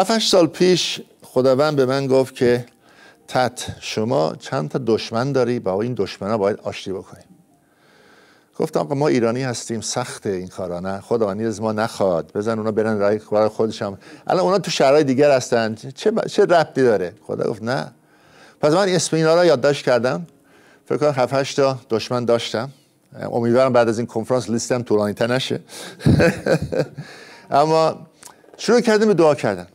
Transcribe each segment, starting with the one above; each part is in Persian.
هفتش سال پیش خداوند به من گفت که تت شما چند تا دشمن داری با این دشمن ها باید آشتی بکنیم گفتم ما ایرانی هستیم سخت این کارا نه خداوندی از ما نخواد بزن اونا برن رای برای خودشم الان اونا تو شرای دیگر هستن چه چه ربطی داره خدا گفت نه پس من اسم اینا را یادداشت کردم فکر کنم 7 8 تا دشمن داشتم امیدوارم بعد از این کنفرانس لیستم طولانی تر نشه اما شروع کردم به دعا کردن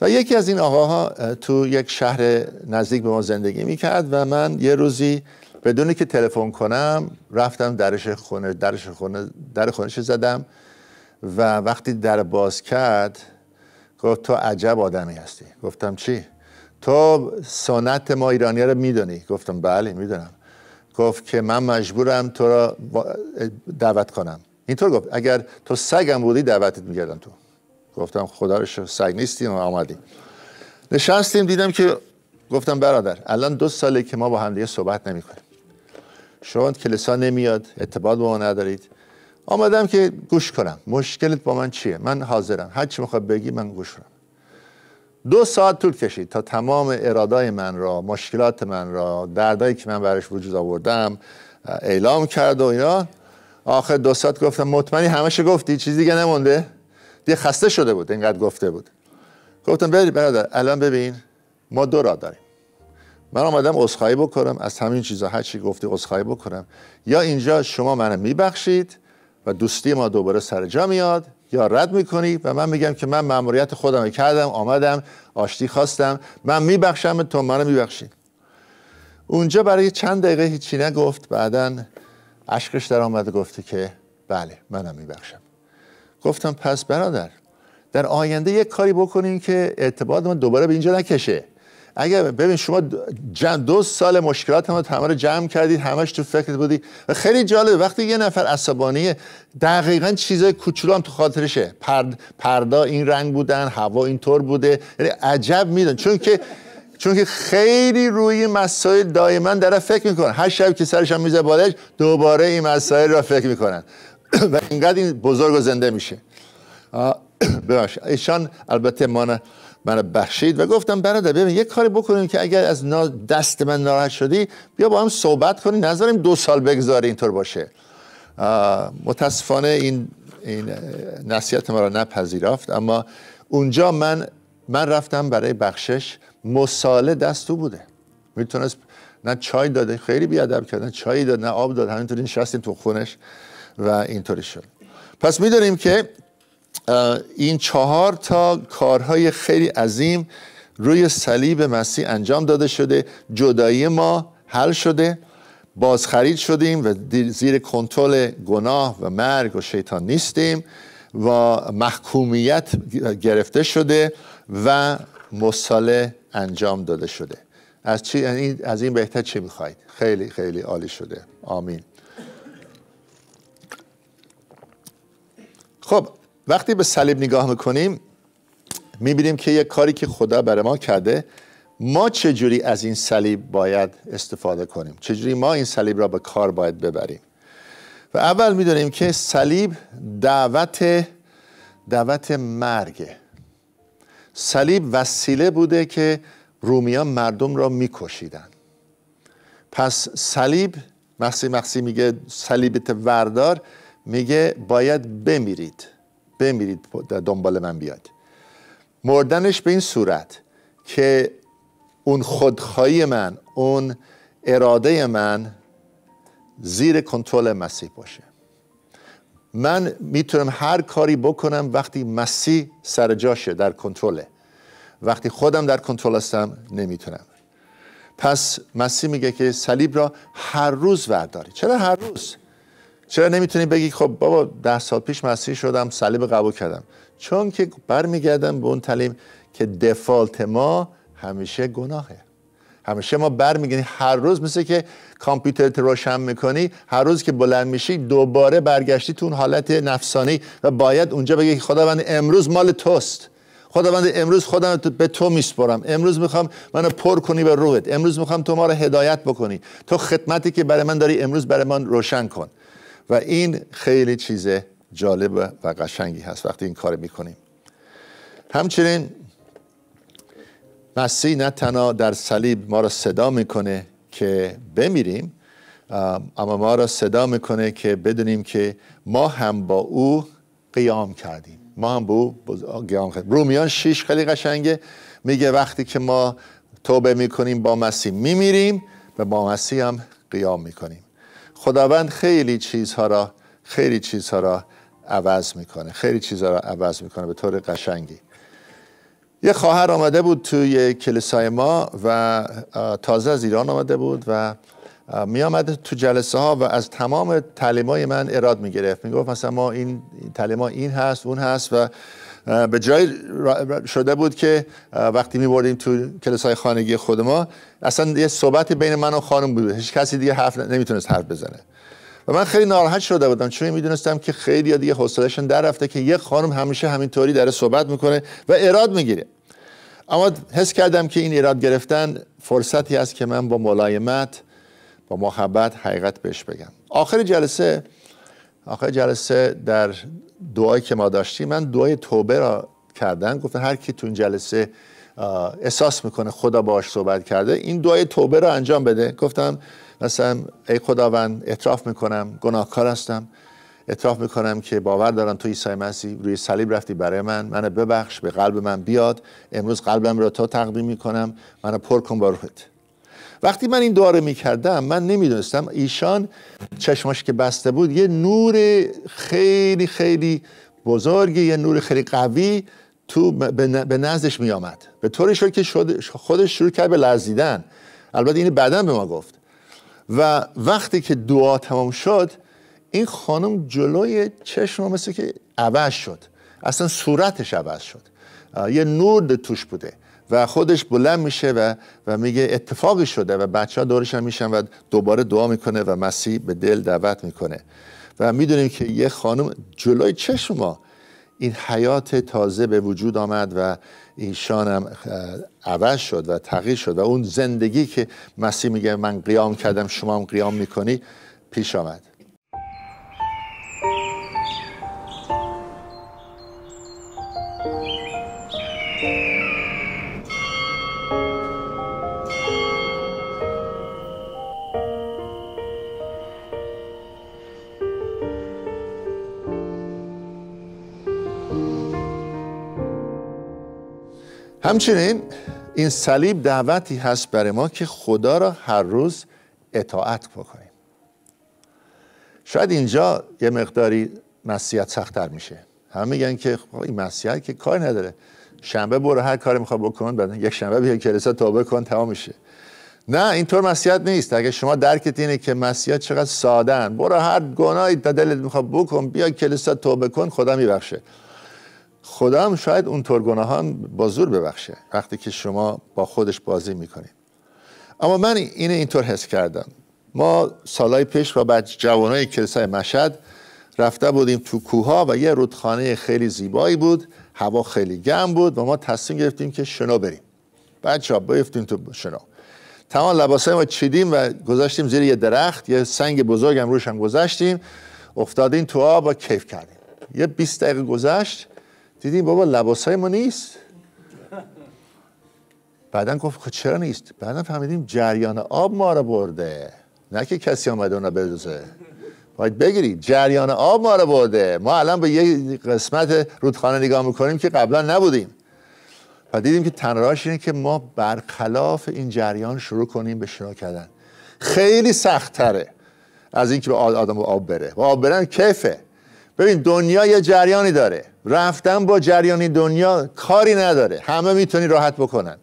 و یکی از این آقاها تو یک شهر نزدیک به ما زندگی میکرد و من یه روزی بدونی که تلفن کنم رفتم درش خونه درش خونه در خونش زدم و وقتی در باز کرد گفت تو عجب آدمی هستی گفتم چی تو سنت ما ایرانی رو میدونی گفتم بله میدونم گفت که من مجبورم تو را دعوت کنم اینطور گفت اگر تو سگم بودی دعوتت میکردم تو گفتم خدا رو سگ نیستیم و آمدیم نشستیم دیدم که گفتم برادر الان دو ساله که ما با هم دیگه صحبت نمی کنیم شما کلسا نمیاد اعتباد با ما ندارید آمدم که گوش کنم مشکلت با من چیه من حاضرم هر چی میخواد بگی من گوش کنم دو ساعت طول کشید تا تمام ارادای من را مشکلات من را دردایی که من برش وجود آوردم اعلام کرد و اینا آخر دو ساعت گفتم مطمئنی همشه گفتی چیزی دیگه نمونده دیگه خسته شده بود اینقدر گفته بود گفتم بری برادر الان ببین ما دو راه داریم من آمدم اصخایی بکنم از همین چیزا هر چی گفتی اصخایی بکنم یا اینجا شما منو میبخشید و دوستی ما دوباره سر جا میاد یا رد میکنی و من میگم که من ماموریت خودم کردم آمدم آشتی خواستم من میبخشم تو منو میبخشید اونجا برای چند دقیقه هیچی نگفت بعدا عشقش در آمده گفته که بله منم میبخشم گفتم پس برادر در آینده یک کاری بکنیم که اعتباد ما دوباره به اینجا نکشه اگر ببین شما دو سال مشکلات هم همه رو جمع کردید همش تو فکرت بودی و خیلی جالبه وقتی یه نفر عصبانی دقیقا چیزای کوچولو هم تو خاطرشه پرد، پردا این رنگ بودن هوا این طور بوده یعنی عجب میدن چون که چون که خیلی روی مسائل دائما داره فکر میکنن هر شب که سرش هم میزه بالش دوباره این مسائل را فکر میکنن و اینقدر این بزرگ و زنده میشه ایشان البته من من بخشید و گفتم برادر ببین یک کاری بکنیم که اگر از دست من ناراحت شدی بیا با هم صحبت کنیم نذاریم دو سال بگذاری اینطور باشه متاسفانه این این نصیحت مرا نپذیرفت اما اونجا من من رفتم برای بخشش مساله دست بوده میتونست نه چای داده خیلی بیادب کرد نه چای داد نه آب داد همینطوری نشستیم تو خونش و اینطوری شد پس میدونیم که این چهار تا کارهای خیلی عظیم روی صلیب مسیح انجام داده شده جدایی ما حل شده بازخرید شدیم و زیر کنترل گناه و مرگ و شیطان نیستیم و محکومیت گرفته شده و مصالح انجام داده شده از, چی؟ از این بهتر چی میخواید خیلی خیلی عالی شده آمین خب وقتی به صلیب نگاه میکنیم میبینیم که یه کاری که خدا برای ما کرده ما چجوری از این صلیب باید استفاده کنیم چجوری ما این صلیب را به کار باید ببریم و اول میدونیم که صلیب دعوت دعوت مرگه صلیب وسیله بوده که رومیان مردم را میکشیدن پس صلیب مسیح مسی میگه صلیبت وردار میگه باید بمیرید بمیرید دنبال من بیاد مردنش به این صورت که اون خودخواهی من اون اراده من زیر کنترل مسیح باشه من میتونم هر کاری بکنم وقتی مسیح سر جاشه در کنترله وقتی خودم در کنترل هستم نمیتونم پس مسیح میگه که صلیب را هر روز برداری چرا هر روز چرا نمیتونی بگی خب بابا ده سال پیش مسیح شدم صلیب قبول کردم چون که برمیگردم به اون تعلیم که دفالت ما همیشه گناهه همیشه ما برمیگردیم هر روز مثل که کامپیوترت روشن میکنی هر روز که بلند میشی دوباره برگشتی تو اون حالت نفسانی و باید اونجا بگی خداوند امروز مال توست خداوند امروز خودم به تو میسپرم امروز میخوام منو پر کنی به روحت امروز میخوام تو ما رو هدایت بکنی تو خدمتی که برای من داری امروز برای من روشن کن و این خیلی چیز جالب و قشنگی هست وقتی این کار میکنیم همچنین مسیح نه تنها در صلیب ما را صدا میکنه که بمیریم اما ما را صدا میکنه که بدونیم که ما هم با او قیام کردیم ما هم با او قیام کردیم رومیان شیش خیلی قشنگه میگه وقتی که ما توبه میکنیم با مسیح میمیریم و با مسیح هم قیام میکنیم خداوند خیلی چیزها را خیلی چیزها را عوض میکنه خیلی چیزها را عوض میکنه به طور قشنگی یه خواهر آمده بود توی کلیسای ما و تازه از ایران آمده بود و می آمده تو جلسه ها و از تمام تعلیمای من اراد می گرفت می گفت مثلا ما این تعلیما این هست اون هست و به جای شده بود که وقتی بردیم تو کلاس های خانگی خود ما اصلا یه صحبت بین من و خانم بود هیچ کسی دیگه حرف نمیتونست حرف بزنه و من خیلی ناراحت شده بودم چون میدونستم که خیلی دیگه حوصلهشون در رفته که یه خانم همیشه همینطوری در صحبت میکنه و اراد میگیره اما حس کردم که این اراد گرفتن فرصتی است که من با ملایمت با محبت حقیقت بهش بگم آخر جلسه آخر جلسه در دعایی که ما داشتیم من دعای توبه را کردن گفتن هر کی تو این جلسه احساس میکنه خدا باش صحبت کرده این دعای توبه را انجام بده گفتم مثلا ای خداوند اعتراف میکنم گناهکار هستم اعتراف میکنم که باور دارم تو عیسی مسیح روی صلیب رفتی برای من منو ببخش به قلب من بیاد امروز قلبم را تو تقدیم میکنم من پر کن با روحت وقتی من این دعا رو میکردم من نمیدونستم ایشان چشماش که بسته بود یه نور خیلی خیلی بزرگی یه نور خیلی قوی تو به نزدش میامد به طوری شد که خودش شروع کرد به لرزیدن البته این بعدا به ما گفت و وقتی که دعا تمام شد این خانم جلوی چشم مثل که عوض شد اصلا صورتش عوض شد یه نور توش بوده و خودش بلند میشه و, و میگه اتفاقی شده و بچه ها دورش هم میشن و دوباره دعا میکنه و مسیح به دل دعوت میکنه و میدونیم که یه خانم جلوی چشم ما این حیات تازه به وجود آمد و ایشان هم عوض شد و تغییر شد و اون زندگی که مسیح میگه من قیام کردم شما هم قیام میکنی پیش آمد همچنین این صلیب دعوتی هست برای ما که خدا را هر روز اطاعت بکنیم شاید اینجا یه مقداری مسیحیت سختتر میشه همه میگن که خب این مسیحیت که کار نداره شنبه برو هر کاری میخواد بکن بعد یک شنبه بیا کلیسا توبه کن تمام میشه نه اینطور مسیحیت نیست اگه شما درکت اینه که مسیحیت چقدر ساده، برو هر گناهی تا دلت میخواد بکن بیا کلیسا توبه کن خدا میبخشه خدا هم شاید اونطور گناهان با زور ببخشه وقتی که شما با خودش بازی میکنید اما من این اینطور حس کردم ما سالهای پیش و بعد جوانای کلیسای مشهد رفته بودیم تو کوها و یه رودخانه خیلی زیبایی بود هوا خیلی گرم بود و ما تصمیم گرفتیم که شنا بریم بچه ها بیفتیم تو شنا تمام لباسای ما چیدیم و گذاشتیم زیر یه درخت یه سنگ بزرگم روشم هم گذاشتیم افتادیم تو آب و کیف کردیم یه 20 دقیقه گذشت دیدیم بابا لباس های ما نیست بعدا گفت خب چرا نیست بعدا فهمیدیم جریان آب ما رو برده نه که کسی آمده اونا بدوزه باید بگیری جریان آب ما رو برده ما الان به یه قسمت رودخانه نگاه میکنیم که قبلا نبودیم و دیدیم که تنراش اینه که ما برخلاف این جریان شروع کنیم به شنا کردن خیلی تره از اینکه به آدم آب بره و آب برن کیفه ببین دنیا یه جریانی داره رفتن با جریان دنیا کاری نداره همه میتونی راحت بکنن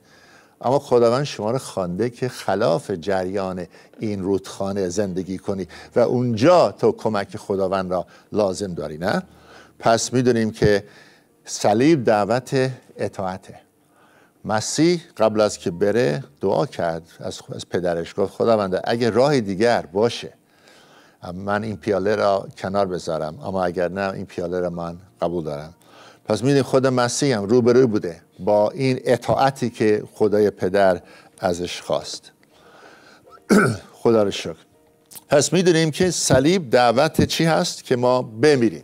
اما خداوند شما رو خوانده که خلاف جریان این رودخانه زندگی کنی و اونجا تو کمک خداوند را لازم داری نه پس میدونیم که صلیب دعوت اطاعته مسیح قبل از که بره دعا کرد از پدرش گفت خداوند اگه راه دیگر باشه من این پیاله را کنار بذارم اما اگر نه این پیاله را من قبول دارم پس میدین خود مسیح هم روبرو بوده با این اطاعتی که خدای پدر ازش خواست خدا رو شکر پس میدونیم که صلیب دعوت چی هست که ما بمیریم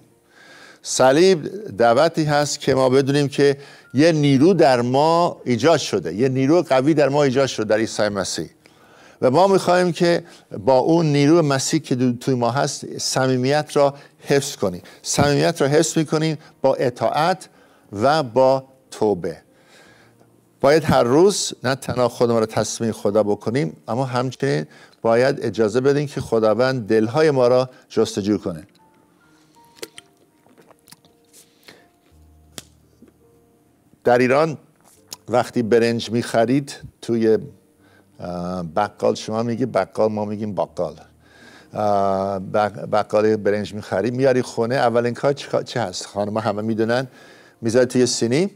صلیب دعوتی هست که ما بدونیم که یه نیرو در ما ایجاد شده یه نیرو قوی در ما ایجاد شده در عیسی مسیح و ما میخواهیم که با اون نیرو مسیح که توی ما هست صمیمیت را حفظ کنیم صمیمیت را حفظ میکنیم با اطاعت و با توبه باید هر روز نه تنها خودم را تصمیم خدا بکنیم اما همچنین باید اجازه بدیم که خداوند دلهای ما را جستجو کنه در ایران وقتی برنج میخرید توی بقال شما میگی بقال ما میگیم بقال بقال برنج میخری میاری خونه اولین کار چه هست خانم همه میدونن میذاری توی سینی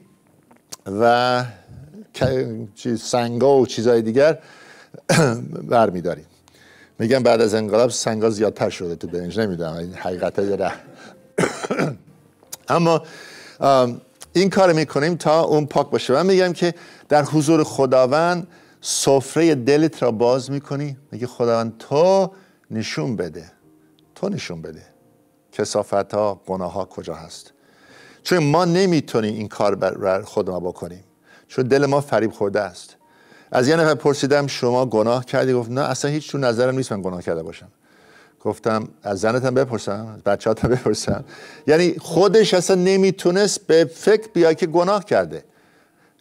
و سنگا و چیزهای دیگر بر میداری میگم بعد از انقلاب سنگا زیادتر شده تو برنج نمیدونم حقیقت داره اما این کار میکنیم تا اون پاک باشه من میگم که در حضور خداوند سفره دلت را باز میکنی میگه خداوند تو نشون بده تو نشون بده کسافت ها گناه ها کجا هست چون ما نمیتونیم این کار بر خود ما بکنیم چون دل ما فریب خورده است از یه نفر پرسیدم شما گناه کردی گفت نه اصلا هیچ تو نظرم نیست من گناه کرده باشم گفتم از زنتم بپرسم از هم بپرسم یعنی خودش اصلا نمیتونست به فکر بیای که گناه کرده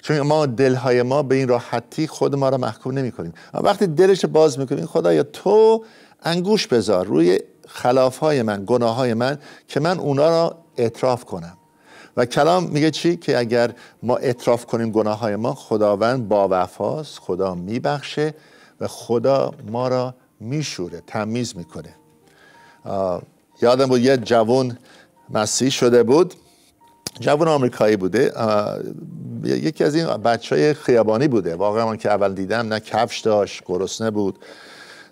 چون ما های ما به این راحتی خود ما را محکوم نمی کنیم وقتی دلش باز میکنیم یا تو انگوش بذار روی خلاف های من های من که من اونا را اعتراف کنم و کلام میگه چی که اگر ما اعتراف کنیم گناه های ما خداوند با وفاست خدا میبخشه و خدا ما را میشوره تمیز میکنه یادم بود یه جوان مسیح شده بود جوان آمریکایی بوده یکی از این بچه های خیابانی بوده واقعا من که اول دیدم نه کفش داشت گرسنه بود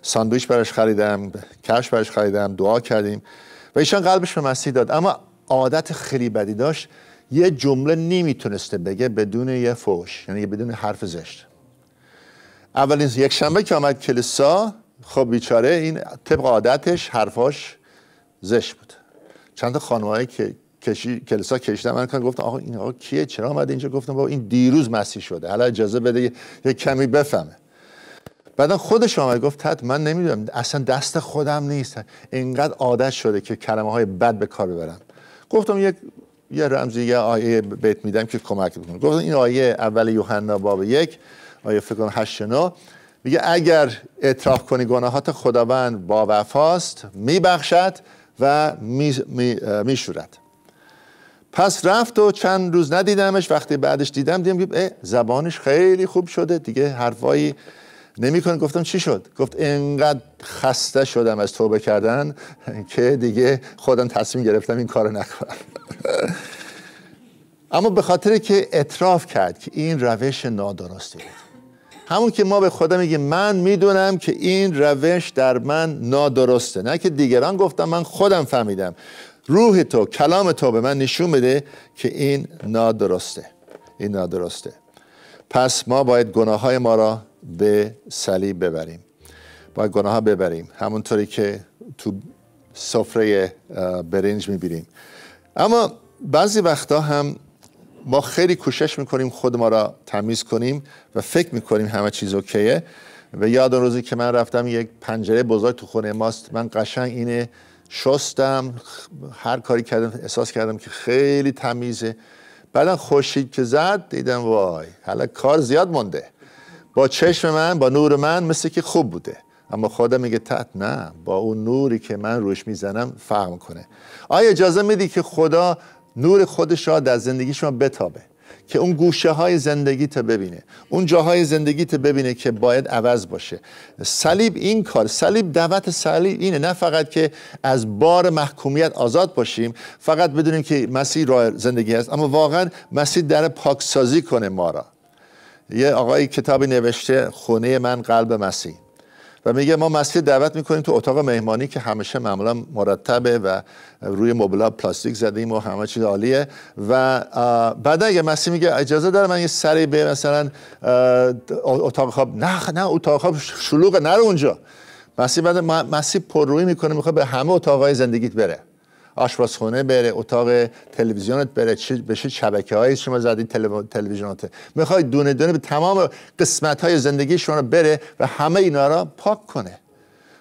ساندویچ براش خریدم کفش براش خریدم دعا کردیم و ایشان قلبش به مسیح داد اما عادت خیلی بدی داشت یه جمله نمیتونسته بگه بدون یه فوش یعنی بدون حرف زشت اولین یک شنبه که آمد کلیسا خب بیچاره این طبق عادتش حرفاش زشت بود چند تا که کشی کلیسا کشته من گفتم آقا این آقا کیه چرا آمده اینجا گفتم بابا این دیروز مسیح شده حالا اجازه بده یه کمی بفهمه بعدا خودش آمد گفت تت من نمیدونم اصلا دست خودم نیست اینقدر عادت شده که کلمه های بد به کار ببرم گفتم یک یه رمزی یه آیه بهت میدم که کمک کنم گفتم این آیه اول یوحنا باب یک آیه فکر کنم نو میگه اگر اعتراف کنی گناهات خداوند با وفاست میبخشد و میشورد می، پس رفت و چند روز ندیدمش وقتی بعدش دیدم دیدم زبانش خیلی خوب شده دیگه حرفایی نمیکنه گفتم چی شد گفت انقدر خسته شدم از توبه کردن که دیگه خودم تصمیم گرفتم این کارو نکنم اما به خاطر که اطراف کرد که این روش نادرستی بود همون که ما به خدا میگیم من میدونم که این روش در من نادرسته نه که دیگران گفتم من خودم فهمیدم روح تو کلام تو به من نشون بده که این نادرسته این نادرسته پس ما باید گناه های ما را به صلیب ببریم باید گناه ها ببریم همونطوری که تو سفره برنج میبینیم اما بعضی وقتا هم ما خیلی کوشش میکنیم خود ما را تمیز کنیم و فکر میکنیم همه چیز اوکیه و یاد اون روزی که من رفتم یک پنجره بزرگ تو خونه ماست من قشنگ اینه شستم هر کاری کردم احساس کردم که خیلی تمیزه بعدا خوشید که زد دیدم وای حالا کار زیاد مونده با چشم من با نور من مثل که خوب بوده اما خدا میگه تحت نه با اون نوری که من روش میزنم فهم کنه آیا اجازه میدی که خدا نور خودش را در زندگی شما بتابه که اون گوشه های زندگیت ببینه اون جاهای زندگیت ببینه که باید عوض باشه صلیب این کار صلیب دعوت صلیب اینه نه فقط که از بار محکومیت آزاد باشیم فقط بدونیم که مسیح راه زندگی است اما واقعا مسیح در پاکسازی کنه ما را یه آقای کتابی نوشته خونه من قلب مسیح و میگه ما مسیح دعوت میکنیم تو اتاق مهمانی که همیشه معمولا مرتبه و روی مبلا پلاستیک زدیم و همه چیز عالیه و بعد اگه مسیح میگه اجازه داره من یه سری به مثلا اتاق خواب نه نه اتاق خواب شلوغه نرو اونجا مسیح بعد مسیح پررویی میکنه میخواد به همه اتاقهای زندگیت بره آشپزخونه بره اتاق تلویزیونت بره چی بشه شبکه هایی شما زدین تلویزیونت میخوای دونه دونه به تمام قسمت های زندگی شما بره و همه اینا را پاک کنه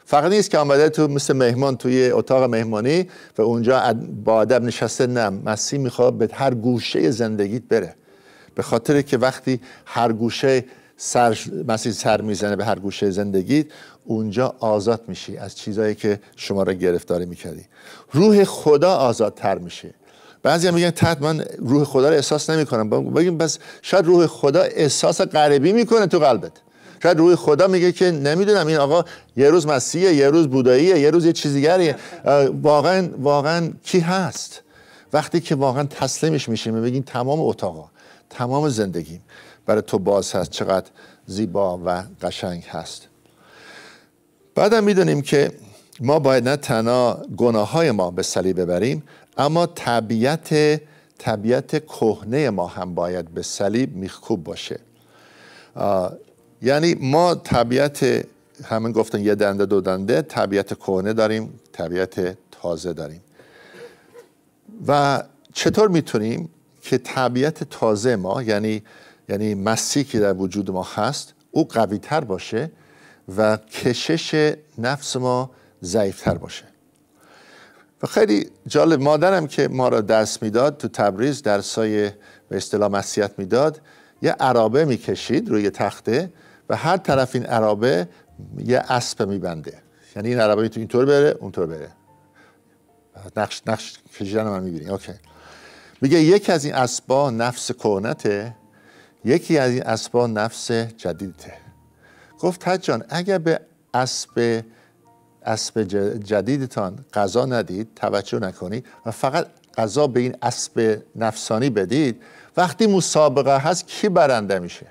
فقط نیست که آمده تو مثل مهمان توی اتاق مهمانی و اونجا با ادب نشسته نه مسیح میخواد به هر گوشه زندگیت بره به خاطر که وقتی هر گوشه سر مسیح سر میزنه به هر گوشه زندگیت اونجا آزاد میشی از چیزایی که شما را گرفتاری میکردی روح خدا آزادتر میشه بعضی هم میگن تحت من روح خدا رو احساس نمیکنم بگیم بس شاید روح خدا احساس غریبی میکنه تو قلبت شاید روح خدا میگه که نمیدونم این آقا یه روز مسیحه یه روز بوداییه یه روز یه چیز واقعا واقعا کی هست وقتی که واقعا تسلیمش میشیم بگیم تمام اتاقا تمام زندگیم برای تو باز هست چقدر زیبا و قشنگ هست بعدم میدونیم که ما باید نه تنها گناه های ما به صلیب ببریم اما طبیعت طبیعت کهنه ما هم باید به صلیب میخکوب باشه یعنی ما طبیعت همین گفتن یه دنده دو دنده طبیعت کهنه داریم طبیعت تازه داریم و چطور میتونیم که طبیعت تازه ما یعنی یعنی مسیحی که در وجود ما هست او قوی تر باشه و کشش نفس ما ضعیفتر باشه و خیلی جالب مادرم که ما را درس میداد تو تبریز درسای به اصطلاح مسیحیت میداد یه عرابه میکشید روی تخته و هر طرف این عرابه یه اسب میبنده یعنی این عرابه تو اینطور بره اونطور بره نقش نقش کشیدن من میبینی اوکی میگه یکی از این اسبا نفس کهنته یکی از این اسبا نفس جدیدته گفت جان اگر به اسب اسب جدیدتان غذا ندید توجه نکنید و فقط غذا به این اسب نفسانی بدید وقتی مسابقه هست کی برنده میشه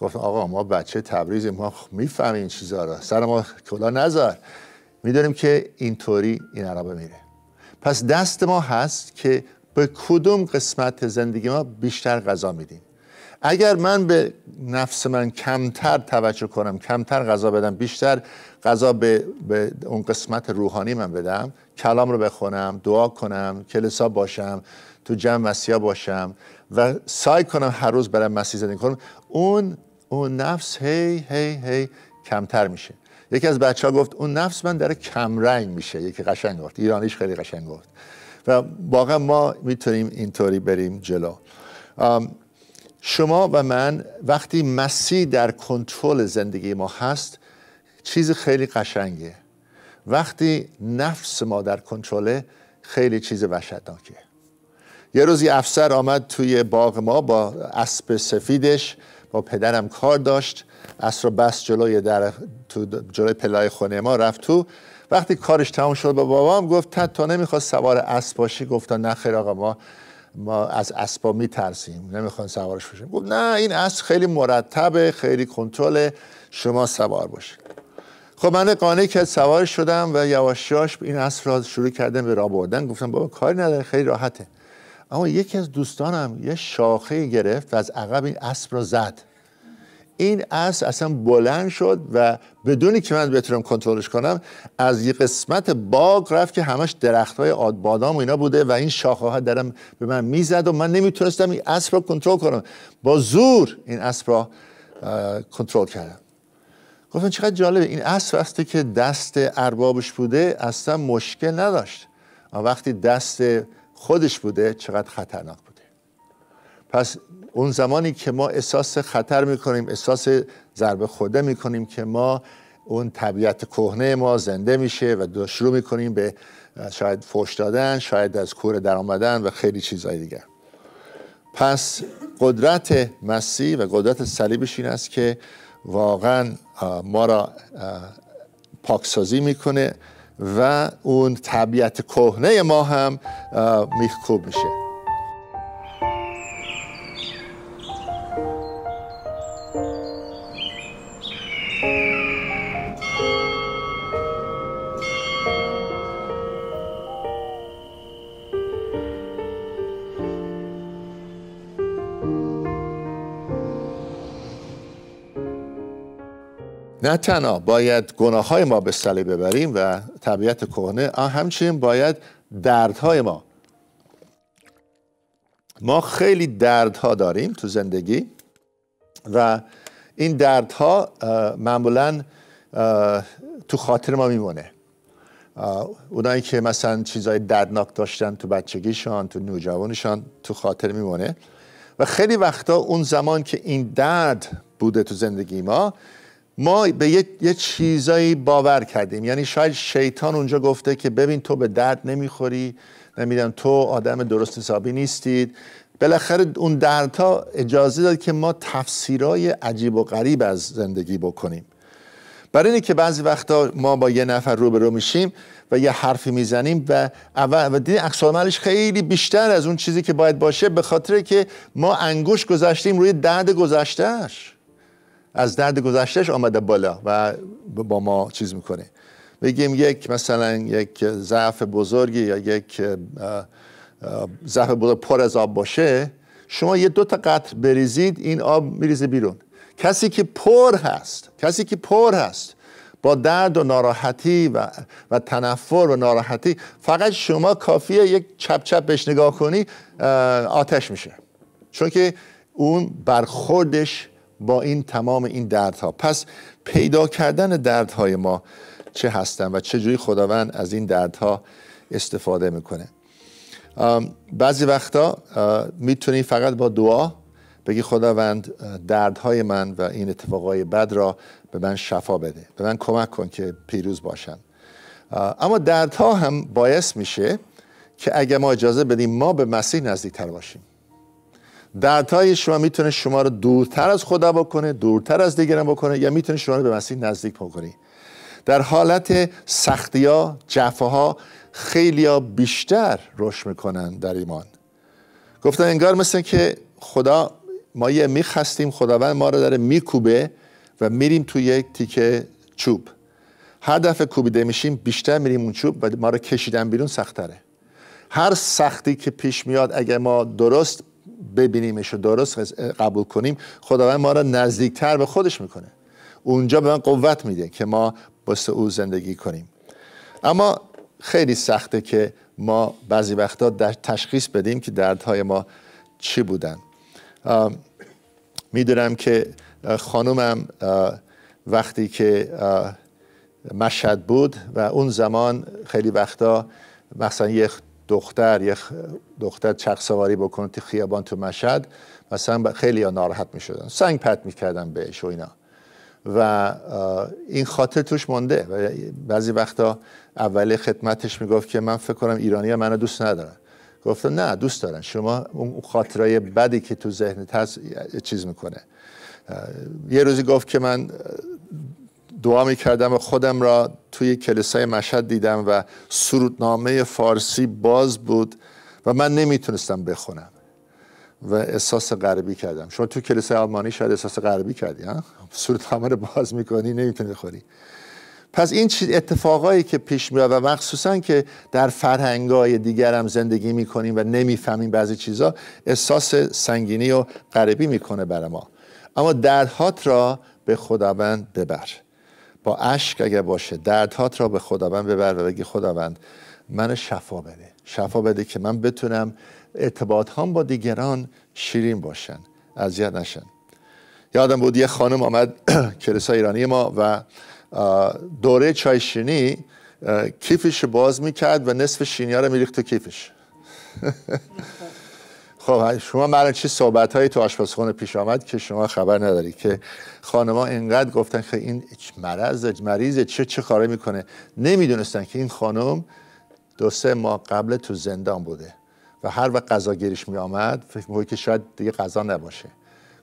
گفت آقا ما بچه تبریز ما میفهمیم این چیزا را سر ما کلا نذار میدونیم که اینطوری این عربه میره پس دست ما هست که به کدوم قسمت زندگی ما بیشتر غذا میدیم اگر من به نفس من کمتر توجه کنم کمتر غذا بدم بیشتر غذا به, به اون قسمت روحانی من بدم کلام رو بخونم دعا کنم کلیسا باشم تو جمع مسیح باشم و سعی کنم هر روز برم مسیح زندگی کنم اون اون نفس هی هی هی کمتر میشه یکی از بچه ها گفت اون نفس من داره کمرنگ میشه یکی قشنگ گفت ایرانیش خیلی قشنگ گفت و واقعا ما میتونیم اینطوری بریم جلو شما و من وقتی مسیح در کنترل زندگی ما هست چیز خیلی قشنگه وقتی نفس ما در کنترل خیلی چیز وحشتناکیه یه روزی افسر آمد توی باغ ما با اسب سفیدش با پدرم کار داشت اسب رو بس جلوی در جلوی پلای خونه ما رفت تو وقتی کارش تموم شد با بابام گفت تا نمیخواد سوار اسب باشی گفت نه خیر آقا ما ما از اسبا میترسیم نمیخوان سوارش بشیم گفت نه این اسب خیلی مرتبه خیلی کنترل شما سوار باشید خب من قانه که سوار شدم و یواشیاش این اسب را شروع کردم به راه بردن گفتم بابا کاری نداره خیلی راحته اما یکی از دوستانم یه شاخه گرفت و از عقب این اسب را زد این اصل اصلا بلند شد و بدونی که من بتونم کنترلش کنم از یه قسمت باغ رفت که همش درخت های آد بادام و اینا بوده و این شاخه ها درم به من میزد و من نمیتونستم این اسب را کنترل کنم با زور این اسب را کنترل کردم گفتم چقدر جالبه این اسب وقتی که دست اربابش بوده اصلا مشکل نداشت وقتی دست خودش بوده چقدر خطرناک بوده پس اون زمانی که ما احساس خطر میکنیم احساس ضربه خورده میکنیم که ما اون طبیعت کهنه ما زنده میشه و شروع میکنیم به شاید فوش دادن شاید از کور در آمدن و خیلی چیزهای دیگر پس قدرت مسیح و قدرت صلیبش این است که واقعا ما را پاکسازی میکنه و اون طبیعت کهنه ما هم میخکوب میشه نه تنها باید گناه های ما به صلیب ببریم و طبیعت کهنه همچنین باید دردهای ما ما خیلی دردها داریم تو زندگی و این دردها معمولا تو خاطر ما میمونه اونایی که مثلا چیزای دردناک داشتن تو بچگیشان تو نوجوانشان تو خاطر میمونه و خیلی وقتا اون زمان که این درد بوده تو زندگی ما ما به یه, یه چیزایی باور کردیم یعنی شاید شیطان اونجا گفته که ببین تو به درد نمیخوری نمیدن تو آدم درست حسابی نیستید بالاخره اون دردها اجازه داد که ما تفسیرهای عجیب و غریب از زندگی بکنیم برای اینه که بعضی وقتا ما با یه نفر روبرو میشیم و یه حرفی میزنیم و اول و دیدی خیلی بیشتر از اون چیزی که باید باشه به خاطر که ما انگوش گذاشتیم روی درد گذشتهش از درد گذشتهش آمده بالا و با ما چیز میکنه بگیم یک مثلا یک ضعف بزرگی یا یک ضعف بزرگ پر از آب باشه شما یه دو تا قطر بریزید این آب میریزه بیرون کسی که پر هست کسی که پر هست با درد و ناراحتی و, و تنفر و ناراحتی فقط شما کافیه یک چپ چپ بهش نگاه کنی آتش میشه چون که اون برخوردش با این تمام این دردها پس پیدا کردن دردهای ما چه هستن و چجوری خداوند از این دردها استفاده میکنه بعضی وقتا میتونی فقط با دعا بگی خداوند دردهای من و این اتفاقای بد را به من شفا بده به من کمک کن که پیروز باشم اما دردها هم باعث میشه که اگه ما اجازه بدیم ما به مسیح نزدیکتر باشیم دردهای شما میتونه شما رو دورتر از خدا بکنه دورتر از دیگران بکنه یا میتونه شما رو به مسیح نزدیک بکنه در حالت سختی ها ها خیلی ها بیشتر رشد میکنن در ایمان گفتن انگار مثل که خدا ما یه میخ هستیم خداوند ما رو داره میکوبه و میریم توی یک تیکه چوب هر دفعه کوبیده میشیم بیشتر میریم اون چوب و ما رو کشیدن بیرون سختره هر سختی که پیش میاد اگر ما درست ببینیمش و درست قبول کنیم خداوند ما را نزدیکتر به خودش میکنه اونجا به من قوت میده که ما با او زندگی کنیم اما خیلی سخته که ما بعضی وقتا در تشخیص بدیم که دردهای ما چی بودن میدونم که خانومم وقتی که مشهد بود و اون زمان خیلی وقتا مثلا یه دختر یه دختر چرخ سواری بکنه تو خیابان تو مشهد مثلا خیلی ها ناراحت میشدن سنگ پت میکردن بهش و اینا و این خاطر توش مونده و بعضی وقتا اول خدمتش میگفت که من فکر کنم ایرانی منو دوست ندارن گفتم نه دوست دارن شما اون خاطرای بدی که تو ذهنت هست چیز میکنه یه روزی گفت که من دعا و خودم را توی کلیسای مشهد دیدم و سرودنامه فارسی باز بود و من نمیتونستم بخونم و احساس غربی کردم شما تو کلیسای آلمانی شاید احساس غربی کردی ها سرودنامه رو باز میکنی نمیتونی بخونی پس این چیز اتفاقایی که پیش میاد و مخصوصا که در فرهنگای دیگر هم زندگی میکنیم و نمیفهمیم بعضی چیزا احساس سنگینی و غربی میکنه برای ما اما درهات را به خداوند ببر با اشک اگر باشه دردهات را به خداوند ببر و بگی خداوند من شفا بده شفا بده که من بتونم ارتباط هم با دیگران شیرین باشن اذیت نشن یادم بود یه خانم آمد کلیسا ایرانی ما و دوره چای شینی کیفش باز میکرد و نصف شینی ها رو میریخت تو کیفش خب شما مرا چی صحبت هایی تو آشپزخونه پیش آمد که شما خبر نداری که خانما اینقدر گفتن که این مرض مریض چه چه کاره میکنه نمیدونستن که این خانم دو سه ماه قبل تو زندان بوده و هر وقت غذا گیرش می آمد فکر که شاید دیگه غذا نباشه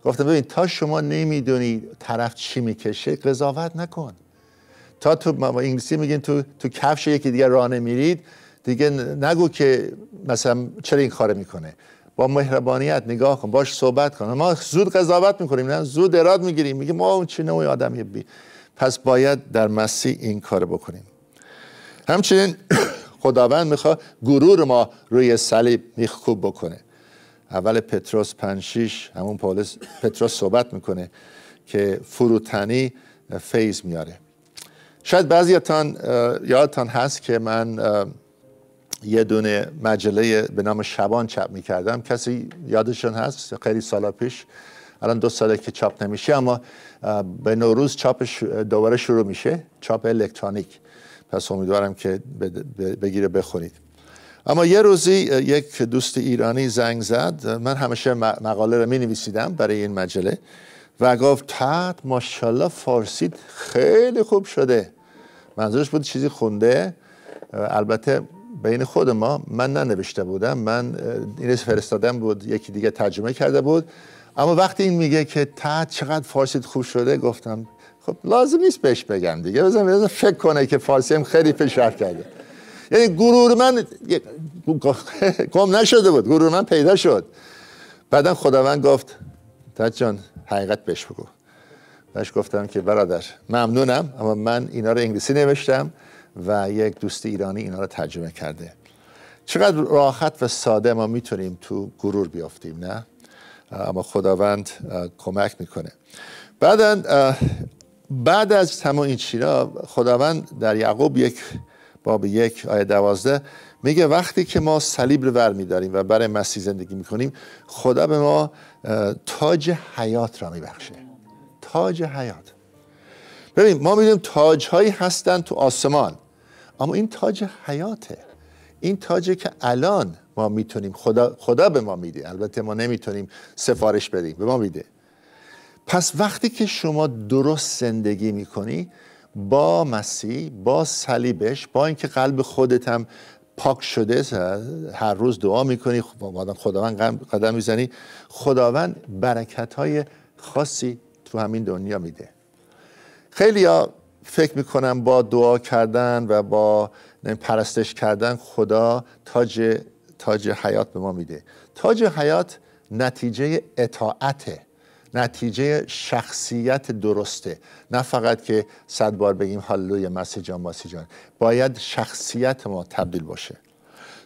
گفتم ببین تا شما نمیدونی طرف چی میکشه قضاوت نکن تا تو ما انگلیسی میگین تو تو کفش یکی دیگه راه نمیرید دیگه نگو که مثلا چرا این کار میکنه با مهربانیت نگاه کن باش صحبت کن ما زود قضاوت میکنیم نه زود اراد میگیریم میگیم ما اون چه نوع آدمی بی پس باید در مسیح این کار بکنیم همچنین خداوند میخواد غرور ما روی صلیب میخکوب بکنه اول پتروس 5 همون پولس پتروس صحبت میکنه که فروتنی فیض میاره شاید بعضیتان یادتان هست که من یه دونه مجله به نام شبان چاپ میکردم کسی یادشون هست خیلی سالا پیش الان دو ساله که چاپ نمیشه اما به نوروز چاپش دوباره شروع میشه چاپ الکترونیک پس امیدوارم که بگیره بخونید اما یه روزی یک دوست ایرانی زنگ زد من همیشه مقاله رو می نویسیدم برای این مجله و گفت تحت ماشاءالله فارسید خیلی خوب شده منظورش بود چیزی خونده البته بین خود ما من ننوشته بودم من این فرستادم بود یکی دیگه ترجمه کرده بود اما وقتی این میگه که تا چقدر فارسیت خوب شده گفتم خب لازم نیست بهش بگم دیگه بزن فکر کنه که هم خیلی پیشرفت کرده یعنی گرور من گم نشده بود گرور من پیدا شد بعدا خداوند گفت تد جان حقیقت بهش بگو بهش گفتم که برادر ممنونم اما من اینا رو انگلیسی نوشتم و یک دوست ایرانی اینا رو ترجمه کرده چقدر راحت و ساده ما میتونیم تو غرور بیافتیم نه اما خداوند کمک میکنه بعدا بعد از تمام این چیزا خداوند در یعقوب یک باب یک آیه دوازده میگه وقتی که ما صلیب رو ور میداریم و برای مسیح زندگی میکنیم خدا به ما تاج حیات را میبخشه تاج حیات ببین ما میدونیم تاج هایی هستن تو آسمان اما این تاج حیاته این تاجه که الان ما میتونیم خدا, خدا به ما میده البته ما نمیتونیم سفارش بدیم به ما میده پس وقتی که شما درست زندگی میکنی با مسیح با صلیبش با اینکه قلب خودت هم پاک شده هر روز دعا میکنی خب، خداوند قدم میزنی خداوند برکت های خاصی تو همین دنیا میده خیلی فکر میکنم با دعا کردن و با پرستش کردن خدا تاج تاج حیات به ما میده تاج حیات نتیجه اطاعته نتیجه شخصیت درسته نه فقط که صد بار بگیم هللویا مسیح جان مسیح جان باید شخصیت ما تبدیل باشه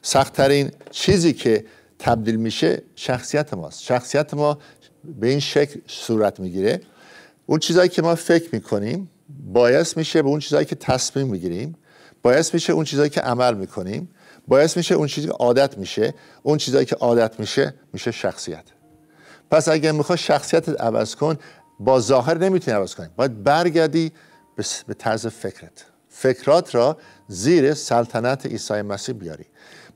سختترین چیزی که تبدیل میشه شخصیت ماست شخصیت ما به این شکل صورت میگیره اون چیزایی که ما فکر میکنیم باعث میشه به اون چیزایی که تصمیم میگیریم باعث میشه اون چیزایی که عمل میکنیم باعث میشه اون چیزی که عادت میشه اون چیزهایی که عادت میشه میشه شخصیت پس اگر میخوای شخصیتت عوض کن با ظاهر نمیتونی عوض کنی باید برگردی به طرز فکرت فکرات را زیر سلطنت عیسی مسیح بیاری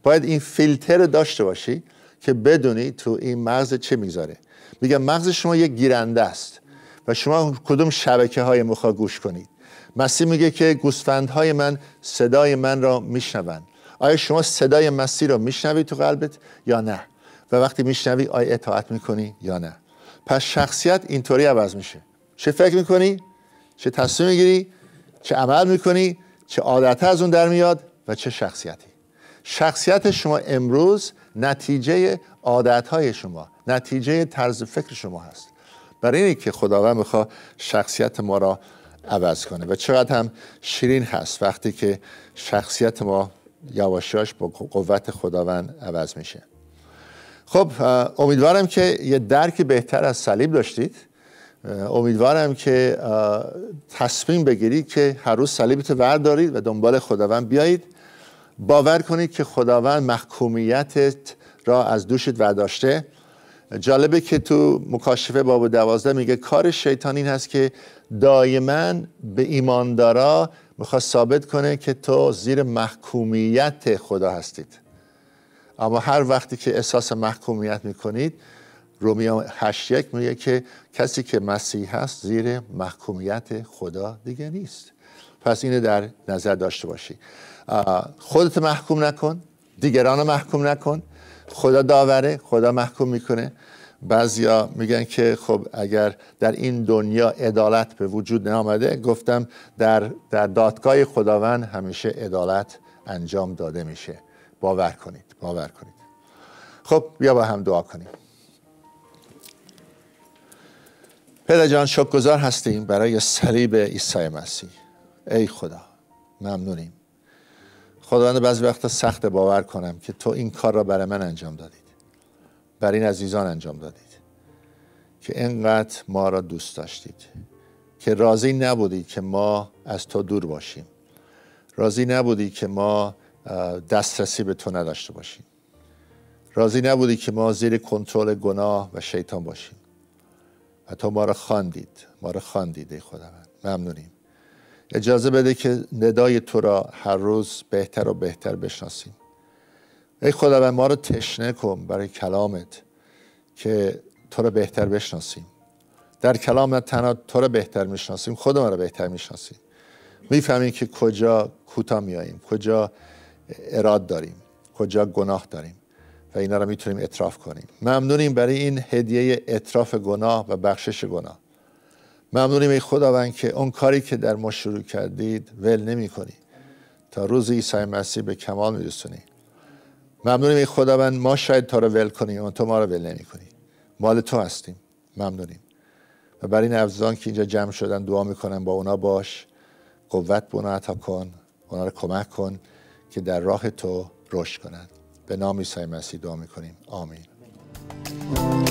باید این فیلتر داشته باشی که بدونی تو این مغز چه میذاره میگم مغز شما یک گیرنده است و شما کدوم شبکه های مخا گوش کنید مسیح میگه که گوسفندهای من صدای من را میشنوند آیا شما صدای مسیح را میشنوی تو قلبت یا نه و وقتی میشنوی آیا اطاعت میکنی یا نه پس شخصیت اینطوری عوض میشه چه فکر میکنی چه تصمیم میگیری چه عمل میکنی چه عادت از اون در میاد و چه شخصیتی شخصیت شما امروز نتیجه عادت شما نتیجه طرز فکر شما هست برای اینه که خداوند میخواد شخصیت ما را عوض کنه و چقدر هم شیرین هست وقتی که شخصیت ما یواشاش با قوت خداوند عوض میشه خب امیدوارم که یه درک بهتر از صلیب داشتید امیدوارم که تصمیم بگیرید که هر روز صلیبتو وردارید و دنبال خداوند بیایید باور کنید که خداوند محکومیتت را از دوشت ورداشته جالبه که تو مکاشفه باب دوازده میگه کار شیطان این هست که دائما به ایماندارا میخواد ثابت کنه که تو زیر محکومیت خدا هستید اما هر وقتی که احساس محکومیت میکنید رومیا 8 یک میگه که کسی که مسیح هست زیر محکومیت خدا دیگه نیست پس اینه در نظر داشته باشی خودت محکوم نکن دیگران محکوم نکن خدا داوره خدا محکوم میکنه بعضیا میگن که خب اگر در این دنیا عدالت به وجود نیامده گفتم در, در دادگاه خداوند همیشه عدالت انجام داده میشه باور کنید باور کنید خب بیا با هم دعا کنیم پدر جان شکرگزار هستیم برای صلیب عیسی مسیح ای خدا ممنونیم خداوند بعضی وقتا سخت باور کنم که تو این کار را برای من انجام دادید برای این عزیزان انجام دادید که انقدر ما را دوست داشتید که راضی نبودید که ما از تو دور باشیم راضی نبودی که ما دسترسی به تو نداشته باشیم راضی نبودی که ما زیر کنترل گناه و شیطان باشیم و تو ما را خواندید ما را خواندید ای خداوند ممنونیم اجازه بده که ندای تو را هر روز بهتر و بهتر بشناسیم ای خداوند ما رو تشنه کن برای کلامت که تو را بهتر بشناسیم در کلام نه تنها تو را بهتر میشناسیم خودمان را بهتر میشناسیم میفهمیم که کجا کوتا میاییم کجا اراد داریم کجا گناه داریم و اینا را میتونیم اطراف کنیم ممنونیم برای این هدیه اطراف گناه و بخشش گناه ممنونیم ای خداوند که اون کاری که در ما شروع کردید ول نمی تا روز عیسی مسیح به کمال میرسونی ممنونیم ای خداوند ما شاید تا رو ول کنیم اما تو ما رو ول نمی کنی مال تو هستیم ممنونیم و برای این عزیزان که اینجا جمع شدن دعا میکنن با اونا باش قوت به عطا کن اونا رو کمک کن که در راه تو رشد کنند به نام عیسی مسیح دعا میکنیم آمین